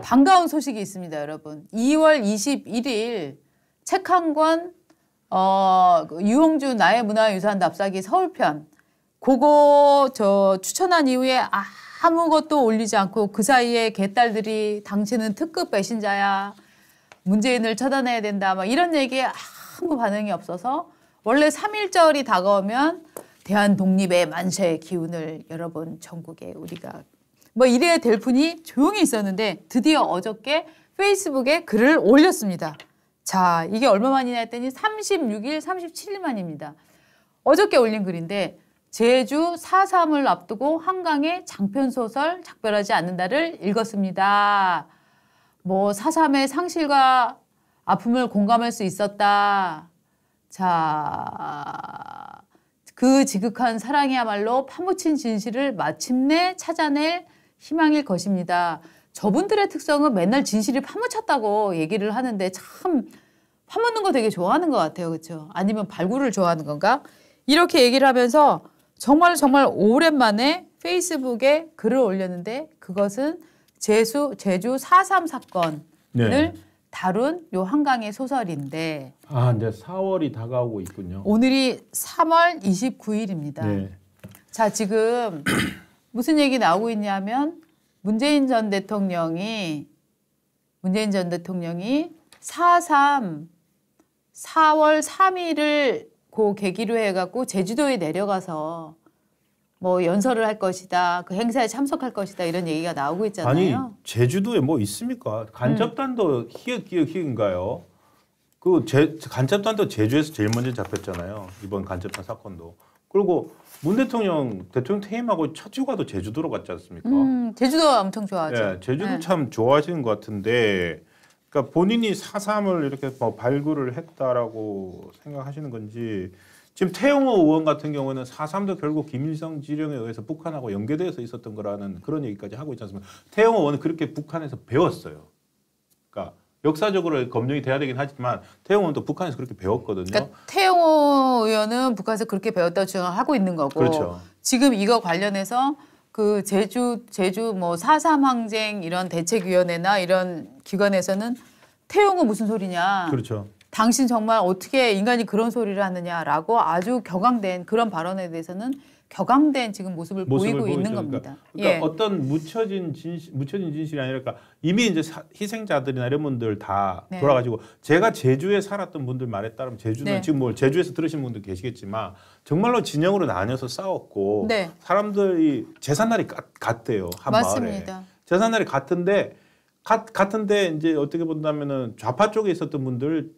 반가운 소식이 있습니다, 여러분. 2월 21일 책 한 권, 어, 그 유홍주 나의 문화유산 답사기 서울편. 그거 저 추천한 이후에 아무것도 올리지 않고 그 사이에 개딸들이 당신은 특급 배신자야. 문재인을 처단해야 된다. 막 이런 얘기에 아무 반응이 없어서 원래 3.1절이 다가오면 대한 독립의 만세의 기운을 여러분 전국에 우리가 뭐 이래야 될뿐이 조용히 있었는데 드디어 어저께 페이스북에 글을 올렸습니다. 자, 이게 얼마 만이냐 했더니 36일, 37일 만입니다. 어저께 올린 글인데 제주 4.3을 앞두고 한강의 장편소설 작별하지 않는다를 읽었습니다. 뭐 4.3의 상실과 아픔을 공감할 수 있었다. 자, 그 지극한 사랑이야말로 파묻힌 진실을 마침내 찾아낼 희망일 것입니다. 저분들의 특성은 맨날 진실이 파묻혔다고 얘기를 하는데 참 파묻는 거 되게 좋아하는 것 같아요. 그렇죠? 아니면 발굴을 좋아하는 건가? 이렇게 얘기를 하면서 정말 정말 오랜만에 페이스북에 글을 올렸는데 그것은 제수, 제주 4.3 사건을 네. 다룬 요 한강의 소설인데 아, 이제 4월이 다가오고 있군요. 오늘이 3월 29일입니다. 네. 자, 지금 무슨 얘기 나오고 있냐면 문재인 전 대통령이 문재인 전 대통령이 4.3 4월 3일을 고 계기로 해갖고 제주도에 내려가서 뭐 연설을 할 것이다, 그 행사에 참석할 것이다 이런 얘기가 나오고 있잖아요. 아니 제주도에 뭐 있습니까? 간첩단도 음. 희역희역인가요그 제, 간첩단도 제주에서 제일 먼저 잡혔잖아요. 이번 간첩단 사건도. 그리고 문 대통령 대통령 퇴임하고 첫 휴가도 제주도로 갔지 않습니까? 음, 제주도 엄청 좋아하죠. 예, 제주도 네. 참 좋아하시는 것 같은데, 그러니까 본인이 사삼을 이렇게 뭐 발굴을 했다라고 생각하시는 건지 지금 태용호 의원 같은 경우는 사삼도 결국 김일성 지령에 의해서 북한하고 연계되어서 있었던 거라는 그런 얘기까지 하고 있지 않습니까? 태용호 의원은 그렇게 북한에서 배웠어요. 그러니까 역사적으로 검증이 돼야 되긴 하지만 태영은또 북한에서 그렇게 배웠거든요. 그러니까 태영호 의원은 북한에서 그렇게 배웠다고 주장하고 있는 거고 그렇죠. 지금 이거 관련해서 그 제주 제주 뭐 사삼 항쟁 이런 대책위원회나 이런 기관에서는 태용호 무슨 소리냐. 그렇죠. 당신 정말 어떻게 인간이 그런 소리를 하느냐라고 아주 격앙된 그런 발언에 대해서는 격앙된 지금 모습을, 모습을 보이고 있는 그러니까, 겁니다. 그러니까 예. 어떤 묻혀진 진실, 묻혀진 진실이 아니라 까 그러니까 이미 이제 사, 희생자들이나 이런 분들 다 네. 돌아가지고 제가 제주에 살았던 분들 말에 따르면 제주는 네. 지금 뭘 뭐 제주에서 들으신 분들 계시겠지만 정말로 진영으로 나뉘어서 싸웠고 네. 사람들이 재산날이 같대요 한 맞습니다. 마을에 재산날이 같은데 같, 같은데 이제 어떻게 본다면은 좌파 쪽에 있었던 분들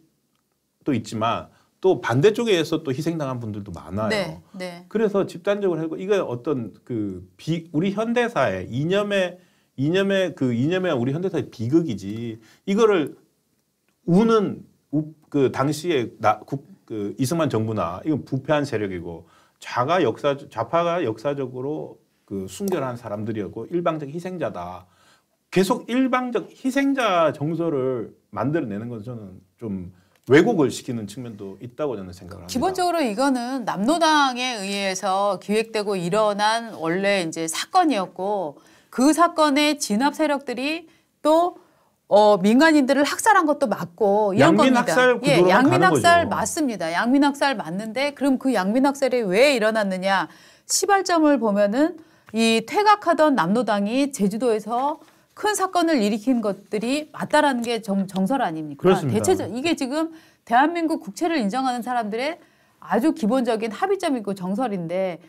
또 있지만 또 반대쪽에서 또 희생당한 분들도 많아요. 네, 네. 그래서 집단적으로 하고 이거 어떤 그 비, 우리 현대사의 이념의 이념의 그 이념의 우리 현대사의 비극이지 이거를 우는 우, 그 당시에 나, 국, 그 이승만 정부나 이건 부패한 세력이고 좌가 역사 좌파가 역사적으로 그 순결한 사람들이었고 일방적 희생자다. 계속 일방적 희생자 정서를 만들어내는 건 저는 좀 왜곡을 시키는 측면도 있다고 저는 생각을 합니다. 기본적으로 이거는 남노당에 의해서 기획되고 일어난 원래 이제 사건이었고 그 사건의 진압 세력들이 또 어, 민간인들을 학살한 것도 맞고 이런 양민 겁니다. 학살 예, 양민 학살 거죠. 맞습니다. 양민 학살 맞는데 그럼 그 양민 학살이 왜 일어났느냐 시발점을 보면은 이 퇴각하던 남노당이 제주도에서 큰 사건을 일으킨 것들이 맞다라는 게 정, 정설 아닙니까? 그렇습니다. 대체적 이게 지금 대한민국 국채를 인정하는 사람들의 아주 기본적인 합의점이고 정설인데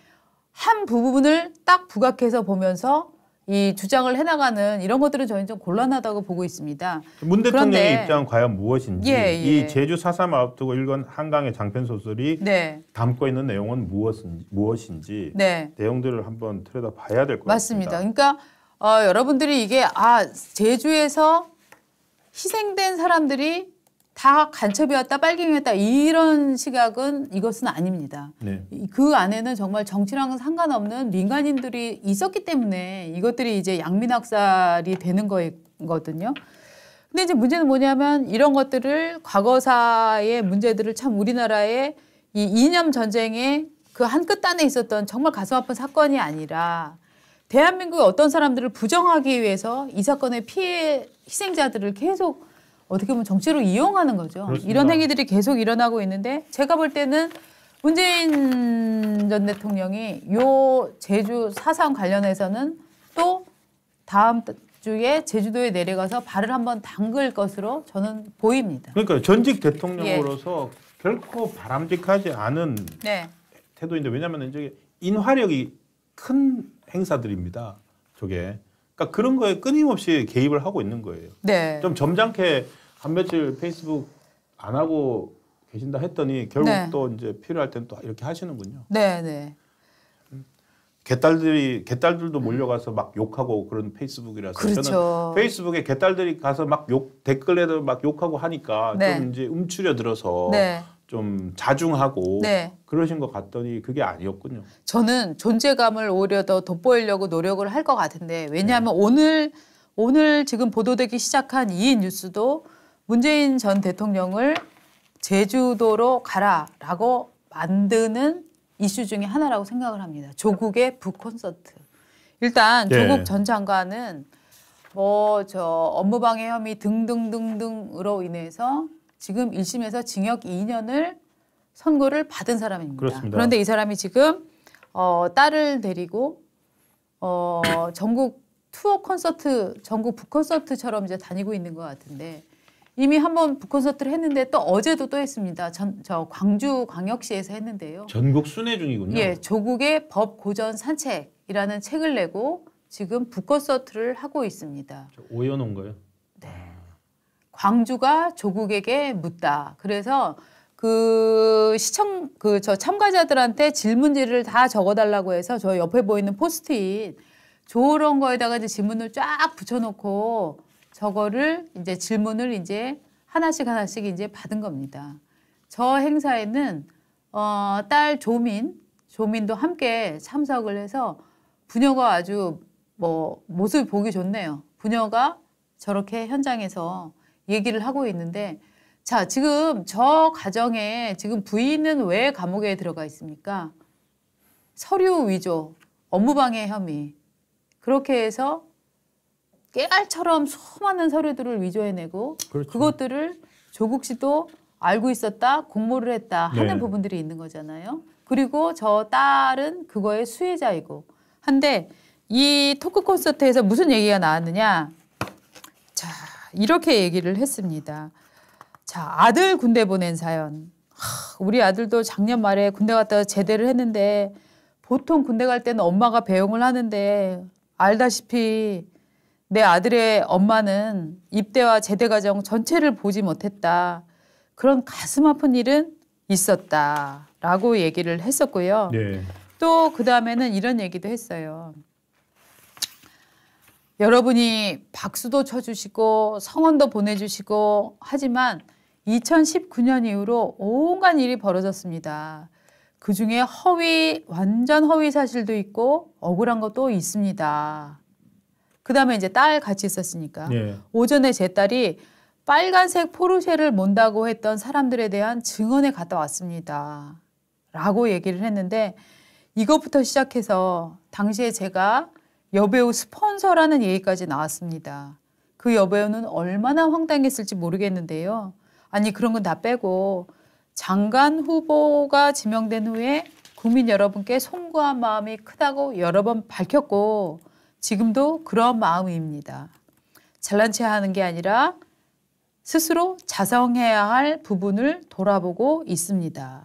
한 부분을 딱 부각해서 보면서 이 주장을 해나가는 이런 것들은 저희는 좀 곤란하다고 보고 있습니다. 문 대통령의 입장은 과연 무엇인지 예, 예. 이 제주 4.3 앞두고 읽은 한강의 장편 소설이 네. 담고 있는 내용은 무엇인지, 무엇인지 네. 내용들을 한번 들여다봐야 될 것 같습니다. 맞습니다. 그러니까 어, 여러분들이 이게 아 제주에서 희생된 사람들이 다 간첩이었다 빨갱이였다 이런 시각은 이것은 아닙니다. 네. 그 안에는 정말 정치랑은 상관없는 민간인들이 있었기 때문에 이것들이 이제 양민학살이 되는 거거든요. 근데 이제 문제는 뭐냐면 이런 것들을 과거사의 문제들을 참 우리나라의 이 이념 전쟁의 그 한 끝단에 있었던 정말 가슴 아픈 사건이 아니라 대한민국의 어떤 사람들을 부정하기 위해서 이 사건의 피해 희생자들을 계속 어떻게 보면 정치로 이용하는 거죠. 그렇습니다. 이런 행위들이 계속 일어나고 있는데 제가 볼 때는 문재인 전 대통령이 요 제주 사상 관련해서는 또 다음 주에 제주도에 내려가서 발을 한번 담글 것으로 저는 보입니다. 그러니까 전직 예. 대통령으로서 예. 결코 바람직하지 않은 네. 태도인데 왜냐하면 이제 인화력이 큰 행사들입니다. 저게. 그러니까 그런 거에 끊임없이 개입을 하고 있는 거예요. 네. 좀 점잖게 한 며칠 페이스북 안 하고 계신다 했더니 결국 네. 또 이제 필요할 땐 또 이렇게 하시는군요. 네, 네. 개딸들이 개딸들도 몰려가서 막 욕하고 그런 페이스북이라서 그렇죠. 저는 페이스북에 개딸들이 가서 막 욕 댓글에도 막 욕하고 하니까 네. 좀 이제 움츠려 들어서 네. 좀 자중하고 네. 그러신 것 같더니 그게 아니었군요. 저는 존재감을 오히려 더 돋보이려고 노력을 할 것 같은데 왜냐하면 네. 오늘 오늘 지금 보도되기 시작한 이 뉴스도 문재인 전 대통령을 제주도로 가라라고 만드는 이슈 중에 하나라고 생각을 합니다. 조국의 북 콘서트. 일단 예. 조국 전 장관은 뭐저 업무방해 혐의 등등등등으로 인해서 지금 1심에서 징역 2년을 선고를 받은 사람입니다. 그렇습니다. 그런데 이 사람이 지금 어, 딸을 데리고 어, 전국 투어 콘서트, 전국 북콘서트처럼 이제 다니고 있는 것 같은데 이미 한번 북콘서트를 했는데 또 어제도 또 했습니다. 전, 저 광주 광역시에서 했는데요. 전국 순회 중이군요. 예, 조국의 법 고전 산책이라는 책을 내고 지금 북콘서트를 하고 있습니다. 오연호인가요? 광주가 조국에게 묻다. 그래서 그 시청 그 저 참가자들한테 질문지를 다 적어달라고 해서 저 옆에 보이는 포스트잇 저런 거에다가 이제 질문을 쫙 붙여놓고 저거를 이제 질문을 이제 하나씩 하나씩 이제 받은 겁니다. 저 행사에는 어, 딸 조민 조민도 함께 참석을 해서 부녀가 아주 뭐 모습 보기 좋네요. 부녀가 저렇게 현장에서 얘기를 하고 있는데 자, 지금 저 가정에 지금 부인은 왜 감옥에 들어가 있습니까? 서류 위조, 업무방해 혐의. 그렇게 해서 깨알처럼 수많은 서류들을 위조해내고 그렇죠. 그것들을 조국 씨도 알고 있었다, 공모를 했다 하는 네. 부분들이 있는 거잖아요. 그리고 저 딸은 그거의 수혜자이고. 한데 이 토크 콘서트에서 무슨 얘기가 나왔느냐. 자, 이렇게 얘기를 했습니다. 자, 아들 군대 보낸 사연. 하, 우리 아들도 작년 말에 군대 갔다가 제대를 했는데 보통 군대 갈 때는 엄마가 배웅을 하는데 알다시피 내 아들의 엄마는 입대와 제대 과정 전체를 보지 못했다. 그런 가슴 아픈 일은 있었다라고 얘기를 했었고요. 네. 또그 다음에는 이런 얘기도 했어요. 여러분이 박수도 쳐주시고 성원도 보내주시고 하지만 2019년 이후로 온갖 일이 벌어졌습니다. 그 중에 허위, 완전 허위 사실도 있고 억울한 것도 있습니다. 그 다음에 이제 딸 같이 있었으니까. 예. 오전에 제 딸이 빨간색 포르쉐를 몬다고 했던 사람들에 대한 증언에 갔다 왔습니다. 라고 얘기를 했는데 이것부터 시작해서 당시에 제가 여배우 스폰서라는 얘기까지 나왔습니다. 그 여배우는 얼마나 황당했을지 모르겠는데요. 아니 그런 건 다 빼고 장관 후보가 지명된 후에 국민 여러분께 송구한 마음이 크다고 여러 번 밝혔고 지금도 그런 마음입니다. 잘난 체 하는 게 아니라 스스로 자성해야 할 부분을 돌아보고 있습니다.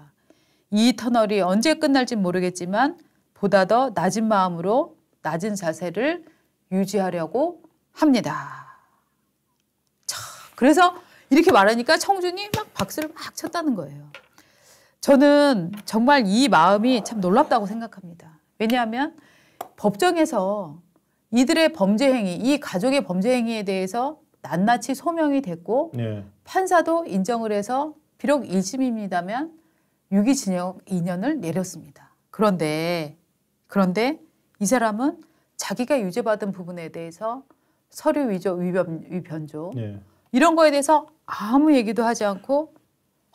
이 터널이 언제 끝날지 모르겠지만 보다 더 낮은 마음으로 낮은 자세를 유지하려고 합니다. 자, 그래서 이렇게 말하니까 청준이 막 박수를 막 쳤다는 거예요. 저는 정말 이 마음이 참 놀랍다고 생각합니다. 왜냐하면 법정에서 이들의 범죄 행위, 이 가족의 범죄 행위에 대해서 낱낱이 소명이 됐고 네. 판사도 인정을 해서 비록 1심입니다만 유기징역 2년을 내렸습니다. 그런데 그런데 이 사람은 자기가 유죄받은 부분에 대해서 서류 위조, 위변, 위변조 예. 이런 거에 대해서 아무 얘기도 하지 않고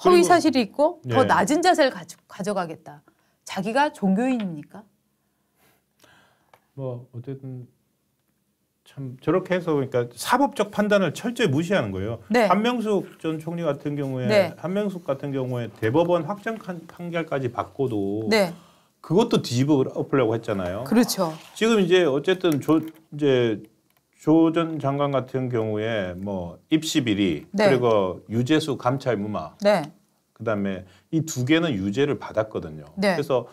허위 사실이 있고 더 예. 낮은 자세를 가져, 가겠다 자기가 종교인입니까? 뭐 어쨌든 참 저렇게 해서 그러니까 사법적 판단을 철저히 무시하는 거예요. 네. 한명숙 전 총리 같은 경우에 네. 한명숙 같은 경우에 대법원 확정 판결까지 받고도 네. 그것도 뒤집어 엎으려고 했잖아요. 그렇죠. 지금 이제 어쨌든 조 이제 조 전 장관 같은 경우에 뭐 입시 비리 네. 그리고 유재수 감찰 무마 네. 그다음에 이 두 개는 유죄를 받았거든요. 네. 그래서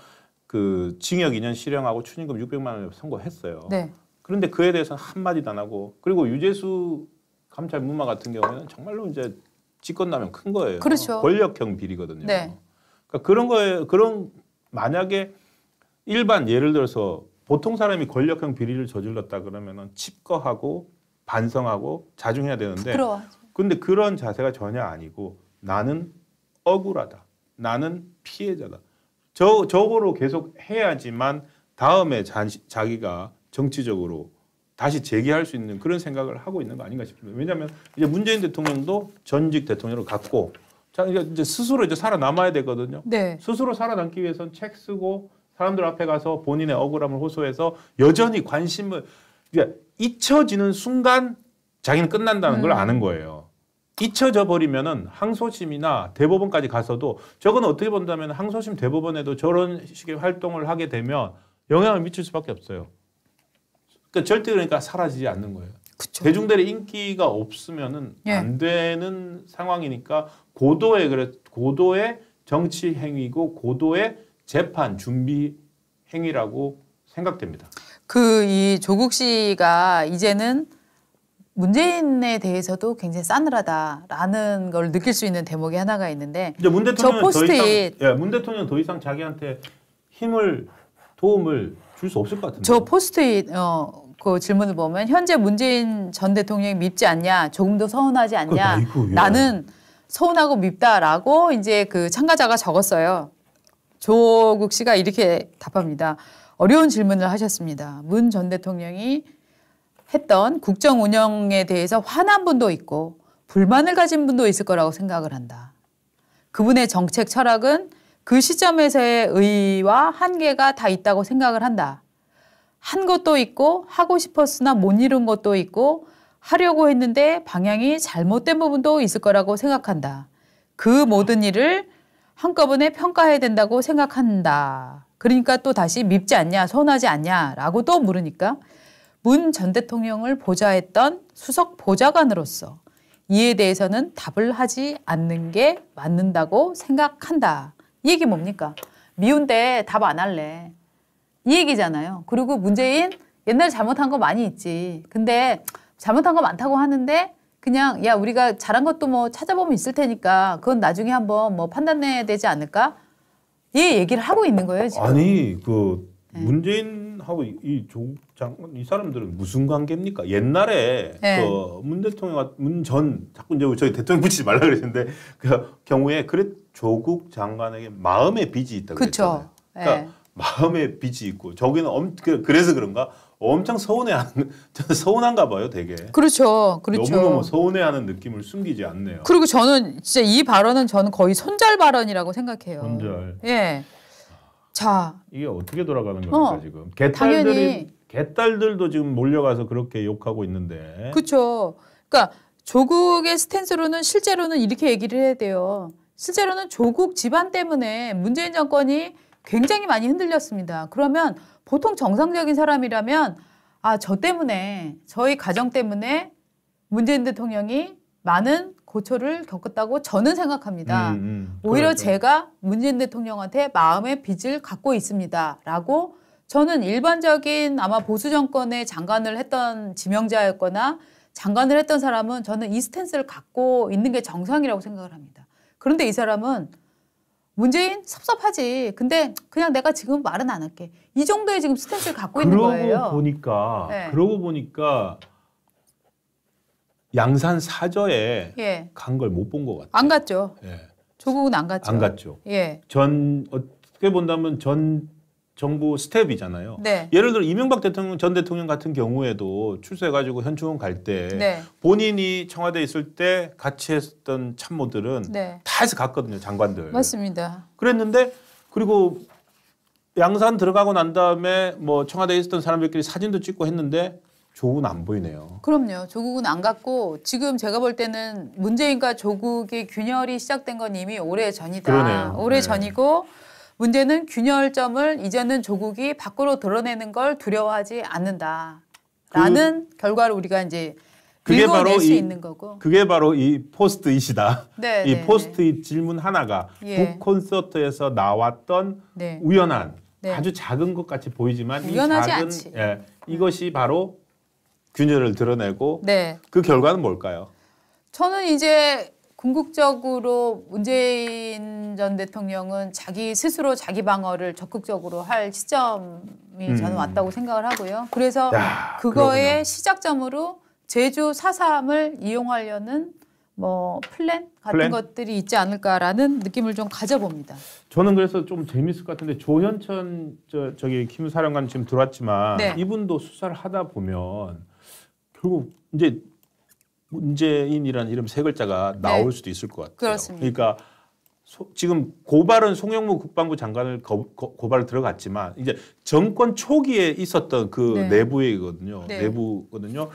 그 징역 2년 실형하고 추징금 600만 원을 선고했어요. 네. 그런데 그에 대해서는 한마디도 안 하고 그리고 유재수 감찰 무마 같은 경우에는 정말로 이제 직권남용 큰 거예요. 그렇죠. 권력형 비리거든요. 네. 그러니까 그런 거에 그런 만약에 일반 예를 들어서 보통 사람이 권력형 비리를 저질렀다 그러면은 칩거하고 반성하고 자중해야 되는데 부끄 근데 그런 자세가 전혀 아니고 나는 억울하다. 나는 피해자다. 저 저거로 계속 해야지만 다음에 자, 자기가 정치적으로 다시 재기할 수 있는 그런 생각을 하고 있는 거 아닌가 싶습니다. 왜냐하면 이제 문재인 대통령도 전직 대통령으로 갔고 자 그러니까 이제 스스로 이제 살아남아야 되거든요. 네. 스스로 살아남기 위해선 책 쓰고 사람들 앞에 가서 본인의 억울함을 호소해서 여전히 관심을 그러니까 잊혀지는 순간 자기는 끝난다는 음. 걸 아는 거예요. 잊혀져 버리면은 항소심이나 대법원까지 가서도 저건 어떻게 본다면 항소심 대법원에도 저런 식의 활동을 하게 되면 영향을 미칠 수밖에 없어요. 그러니까 절대 그러니까 사라지지 않는 거예요. 그쵸. 대중들의 인기가 없으면은 예. 안 되는 상황이니까 고도의 그래 고도의 정치 행위고 고도의 재판 준비 행위라고 생각됩니다. 그 이 조국 씨가 이제는 문재인에 대해서도 굉장히 싸늘하다라는 걸 느낄 수 있는 대목이 하나가 있는데 문 대통령은 포스트잇. 더 이상 예, 문대통령더 이상 자기한테 힘을 도움을 줄 수 없을 것 같은데. 저 포스트잇 어, 그 질문을 보면 현재 문재인 전 대통령이 밉지 않냐, 조금 더 서운하지 예. 않냐, 나는 서운하고 밉다라고 이제 그 참가자가 적었어요. 조국 씨가 이렇게 답합니다. 어려운 질문을 하셨습니다. 문 전 대통령이 했던 국정 운영에 대해서 화난 분도 있고 불만을 가진 분도 있을 거라고 생각을 한다. 그분의 정책 철학은 그 시점에서의 의와 한계가 다 있다고 생각을 한다. 한 것도 있고 하고 싶었으나 못 이룬 것도 있고 하려고 했는데 방향이 잘못된 부분도 있을 거라고 생각한다. 그 모든 일을 한꺼번에 평가해야 된다고 생각한다. 그러니까 또 다시 밉지 않냐, 서운하지 않냐라고 또 물으니까 문 전 대통령을 보좌했던 수석 보좌관으로서 이에 대해서는 답을 하지 않는 게 맞는다고 생각한다. 이 얘기 뭡니까? 미운데 답 안 할래. 이 얘기잖아요. 그리고 문재인 옛날 에 잘못한 거 많이 있지. 근데 잘못한 거 많다고 하는데 그냥 야 우리가 잘한 것도 뭐 찾아보면 있을 테니까 그건 나중에 한번 뭐 판단해야 되지 않을까? 이 얘기를 하고 있는 거예요 지금. 아니 그 네. 문재인하고 이조 장관 이 사람들은 무슨 관계입니까? 옛날에 네. 그문 대통령 문전 자꾸 이제 저희 대통령 붙이지 말라 그랬는데 그 경우에 그래 조국 장관에게 마음의 빚이 있다 그랬잖아요. 그쵸. 그러니까 네. 마음의 빚이 있고 저기는 엄 그, 그래서 그런가 엄청 서운해하는 서운한가 봐요, 되게. 그렇죠, 그렇죠. 너무너무 서운해하는 느낌을 숨기지 않네요. 그리고 저는 진짜 이 발언은 저는 거의 손절 발언이라고 생각해요. 손절. 예. 자. 이게 어떻게 돌아가는 어. 겁니까 어, 지금? 개딸들이 개딸들도 지금 몰려가서 그렇게 욕하고 있는데. 그렇죠. 그러니까 조국의 스탠스로는 실제로는 이렇게 얘기를 해야 돼요. 실제로는 조국 집안 때문에 문재인 정권이 굉장히 많이 흔들렸습니다. 그러면 보통 정상적인 사람이라면 아, 저 때문에, 저희 가정 때문에 문재인 대통령이 많은 고초를 겪었다고 저는 생각합니다. 음, 음, 오히려 그렇죠. 제가 문재인 대통령한테 마음의 빚을 갖고 있습니다. 라고 저는 일반적인 아마 보수 정권의 장관을 했던 지명자였거나 장관을 했던 사람은 저는 이 스탠스를 갖고 있는 게 정상이라고 생각을 합니다. 그런데 이 사람은 문재인 섭섭하지. 근데 그냥 내가 지금 말은 안 할게. 이 정도의 지금 스탠스를 갖고 있는 거예요. 그러고 보니까 네. 그러고 보니까 양산 사저에 예. 간걸 못 본 것 같아요. 안 갔죠. 예. 조국은 안 갔죠. 안 갔죠. 예. 전 어떻게 본다면 전 정부 스텝이잖아요. 네. 예를 들어 이명박 대통령 전 대통령 같은 경우에도 출세해가지고 현충원 갈때 네. 본인이 청와대 에 있을 때 같이 했던 참모들은 네. 다 해서 갔거든요 장관들. 맞습니다. 그랬는데 그리고 양산 들어가고 난 다음에 뭐 청와대에 있었던 사람들끼리 사진도 찍고 했는데 조국은 안 보이네요. 그럼요. 조국은 안 갔고 지금 제가 볼 때는 문재인과 조국의 균열이 시작된 건 이미 오래 전이다. 그러네요. 오래 네. 전이고 문제는 균열점을 이제는 조국이 밖으로 드러내는 걸 두려워하지 않는다라는 그, 결과를 우리가 이제 그게 바로 이, 있는 거고. 그게 바로 이 포스트잇이다. 네, 이 네, 포스트잇 네. 질문 하나가 예. 북 콘서트에서 나왔던 네. 우연한 네. 아주 작은 것 같이 보이지만 우연하지 이 작은 않지. 예, 이것이 바로 균열을 드러내고 네. 그 결과는 뭘까요? 저는 이제 궁극적으로 문재인 전 대통령은 자기 스스로 자기 방어를 적극적으로 할 시점이 저는 음. 왔다고 생각을 하고요. 그래서 야, 그거의 그렇구나. 시작점으로 제주 4.3을 이용하려는 뭐 플랜 같은 플랜? 것들이 있지 않을까라는 느낌을 좀 가져봅니다. 저는 그래서 좀 재밌을 것 같은데 조현천 저, 저기 김 사령관 지금 들어왔지만 네. 이분도 수사를 하다 보면 결국 이제 문재인이라는 이름 세 글자가 네. 나올 네. 수도 있을 것 같아요. 그렇습니다. 그러니까 소, 지금 고발은 송영무 국방부 장관을 거, 거, 고, 발을 들어갔지만 이제 정권 초기에 있었던 그 네. 내부이거든요. 네. 내부거든요.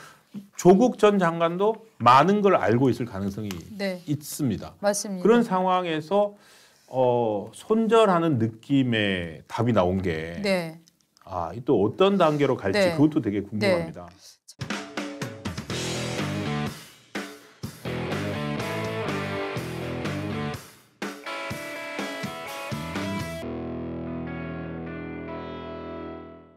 조국 전 장관도 많은 걸 알고 있을 가능성이 네. 있습니다. 맞습니다. 그런 상황에서 어, 손절하는 느낌의 답이 나온 게 네. 아, 또 어떤 단계로 갈지 그것도 되게 궁금합니다.